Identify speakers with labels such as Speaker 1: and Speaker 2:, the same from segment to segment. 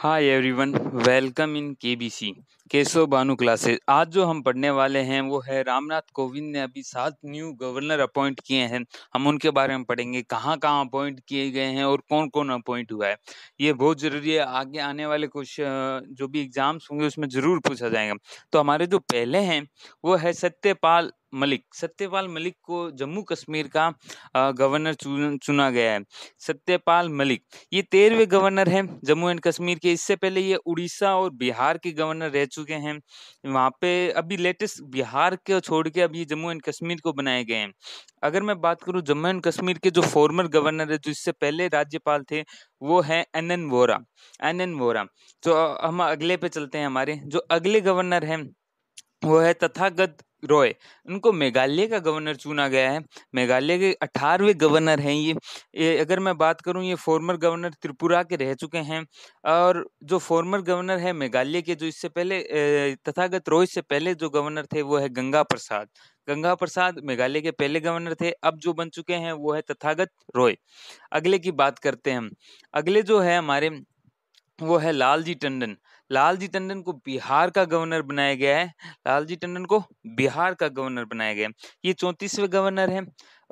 Speaker 1: Hi everyone welcome in KBC Keshav Banu classes आज जो हम पढ़ने वाले हैं वो है रामनाथ कोविंद ने अभी सात न्यू गवर्नर अपॉइंट किए हैं हम उनके बारे में पढ़ेंगे कहाँ कहाँ अपॉइंट किए गए हैं और कौन कौन अपॉइंट हुआ है ये बहुत ज़रूरी है आगे आने वाले कुछ जो भी एग्ज़ाम्स होंगे उसमें ज़रूर पूछा जाएगा तो हमारे जो पहले हैं वो है सत्यपाल मलिक सत्यपाल मलिक को जम्मू कश्मीर का गवर्नर चुना गया है सत्यपाल मलिक ये तेरहवें अच्छा। गवर्नर हैं जम्मू एंड कश्मीर के इससे पहले ये उड़ीसा और बिहार के गवर्नर रह चुके हैं वहाँ पे अभी लेटेस्ट बिहार के छोड़ के अभी जम्मू एंड कश्मीर को बनाए गए हैं अगर मैं बात करूँ जम्मू एंड कश्मीर के जो फॉर्मर गवर्नर है जो इससे पहले राज्यपाल थे वो है N N Vohra N N Vohra तो हम अगले पे चलते हैं हमारे जो अगले गवर्नर हैं वो है तथागत रॉय उनको मेघालय का गवर्नर चुना गया है मेघालय के अठारहवें गवर्नर हैं ये, ये अगर मैं बात करूं ये फॉर्मर गवर्नर त्रिपुरा के रह चुके हैं और जो फॉर्मर गवर्नर है मेघालय के जो इससे पहले तथागत रॉय से पहले जो गवर्नर थे वो है गंगा प्रसाद गंगा प्रसाद मेघालय के पहले गवर्नर थे अब जो बन चुके हैं वो है तथागत रॉय अगले की बात करते हैं हम अगले जो है हमारे वो है लालजी टंडन लालजी टंडन को बिहार का गवर्नर बनाया गया है लालजी टंडन को बिहार का गवर्नर बनाया गया है ये चौंतीसवें गवर्नर हैं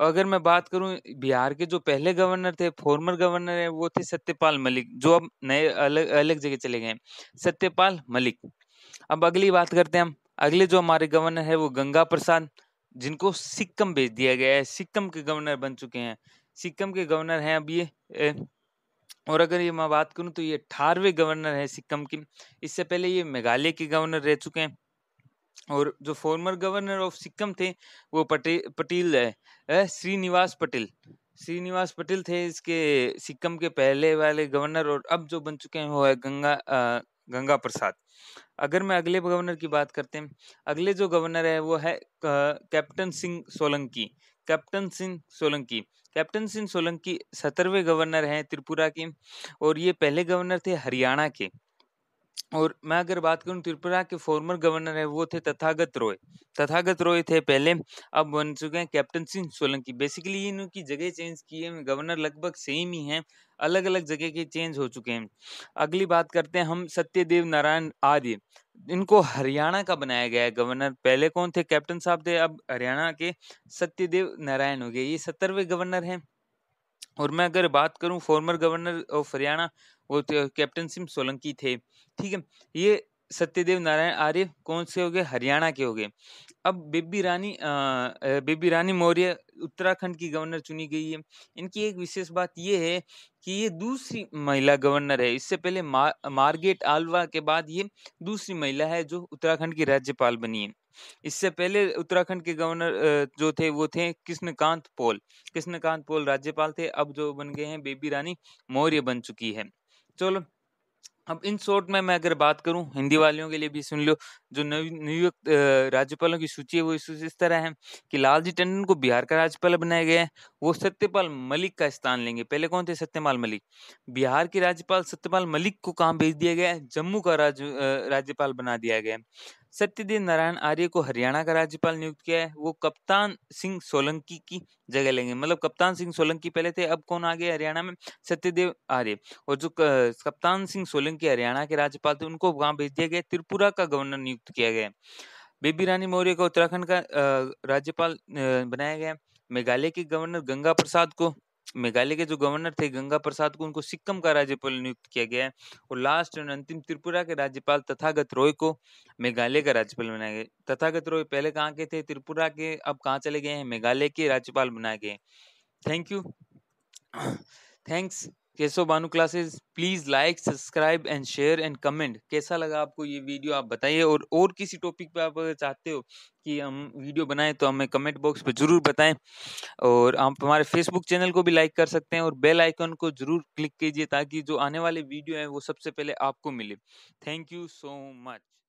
Speaker 1: अगर मैं बात करूं बिहार के जो पहले गवर्नर थे फॉर्मर गवर्नर है वो थे सत्यपाल मलिक जो अब नए अलग अलग जगह चले गए सत्यपाल मलिक अब अगली बात करते हैं हम अगले जो हमारे गवर्नर है वो गंगा प्रसाद जिनको सिक्किम भेज दिया गया है सिक्किम के गवर्नर बन चुके हैं सिक्किम के गवर्नर हैं अब ये और अगर ये मैं बात करूँ तो ये अठारहवें गवर्नर है सिक्किम की इससे पहले ये मेघालय के गवर्नर रह चुके हैं और जो फॉर्मर गवर्नर ऑफ सिक्किम थे वो पटे पटेल श्रीनिवास पटेल श्रीनिवास पटेल थे इसके सिक्किम के पहले वाले गवर्नर और अब जो बन चुके हैं वो है गंगा गंगा प्रसाद अगर मैं अगले गवर्नर की बात करते हैं अगले जो गवर्नर है वो है captain Singh Solanki captain Singh Solanki captain Singh Solanki सत्रहवें गवर्नर हैं त्रिपुरा के और ये पहले गवर्नर थे हरियाणा के और मैं अगर बात करूं त्रिपुरा के फॉर्मर गवर्नर है वो थे तथागत रॉय तथागत रॉय थे पहले अब बन चुके हैं कैप्टन सिंह सोलंकी बेसिकली इनकी जगह चेंज किए है गवर्नर लगभग सेम ही हैं अलग अलग जगह के चेंज हो चुके हैं अगली बात करते हैं हम सत्यदेव नारायण आर्य इनको हरियाणा का बनाया गया है गवर्नर पहले कौन थे कैप्टन साहब थे अब हरियाणा के सत्यदेव नारायण हो गए ये सत्तरवें गवर्नर हैं और मैं अगर बात करूं फॉर्मर गवर्नर ऑफ हरियाणा वो कैप्टन सिंह सोलंकी थे ठीक है ये सत्यदेव नारायण आर्य कौन से हो गए हरियाणा के हो गए अब बेबी रानी बेबी रानी मौर्य उत्तराखंड की गवर्नर चुनी गई है इनकी एक विशेष बात यह है कि ये दूसरी महिला गवर्नर है इससे पहले मा, मार्गेट आलवा के बाद ये दूसरी महिला है जो उत्तराखंड की राज्यपाल बनी है इससे पहले उत्तराखंड के गवर्नर जो थे वो थे कृष्णकांत पोल कृष्णकांत पोल राज्यपाल थे अब जो बन गए हैं बेबी रानी मौर्य बन चुकी है चलो अब इन शॉर्ट में मैं अगर बात करूं हिंदी वालियों के लिए भी सुन लो जो नियुक्त राज्यपालों की सूची है वो इस तरह है कि लालजी टंडन को बिहार का राज्यपाल बनाया गया है वो सत्यपाल मलिक का स्थान लेंगे पहले कौन थे सत्यपाल मलिक बिहार के राज्यपाल सत्यपाल मलिक को कहाँ भेज दिया गया है जम्मू का राज्य राज्यपाल बना दिया गया है सत्यदेव नारायण आर्य को हरियाणा का राज्यपाल नियुक्त किया है वो कप्तान सिंह सोलंकी की जगह लेंगे मतलब कप्तान सिंह सोलंकी पहले थे अब कौन आ गए हरियाणा में सत्यदेव आर्य और जो कप्तान सिंह सोलंकी हरियाणा के राज्यपाल थे उनको वहां भेज दिया गया त्रिपुरा का गवर्नर नियुक्त किया गया बेबी रानी मौर्य को उत्तराखंड का राज्यपाल बनाया गया मेघालय के गवर्नर गंगा प्रसाद को मेघालय के जो गवर्नर थे गंगा प्रसाद को उनको सिक्किम का राज्यपाल नियुक्त किया गया है और लास्ट और अंतिम त्रिपुरा के राज्यपाल तथागत रॉय को मेघालय का राज्यपाल बनाया गया तथागत रॉय पहले कहाँ के थे त्रिपुरा के अब कहाँ चले गए हैं मेघालय के राज्यपाल बनाए गए thank you thanks Keshav Banu classes please like subscribe and share and comment कैसा लगा आपको ये वीडियो आप बताइए और और किसी टॉपिक पे आप चाहते हो कि हम वीडियो बनाएं तो हमें कमेंट बॉक्स पे ज़रूर बताएं और आप हमारे फेसबुक चैनल को भी लाइक कर सकते हैं और बेल आइकन को ज़रूर क्लिक कीजिए ताकि जो आने वाले वीडियो हैं वो सबसे पहले आपको मिले थैंक यू सो मच